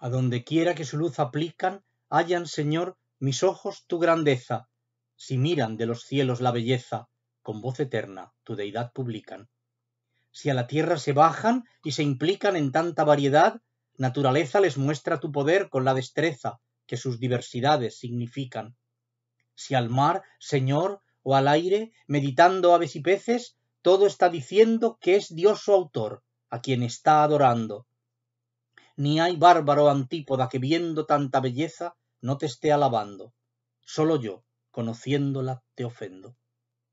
A donde quiera que su luz aplican, hallan, Señor, mis ojos tu grandeza. Si miran de los cielos la belleza, con voz eterna tu deidad publican. Si a la tierra se bajan y se implican en tanta variedad, naturaleza les muestra tu poder con la destreza que sus diversidades significan. Si al mar, Señor, o al aire, meditando aves y peces, todo está diciendo que es Dios su autor, a quien está adorando, ni hay bárbaro antípoda que viendo tanta belleza no te esté alabando. Sólo yo, conociéndola, te ofendo.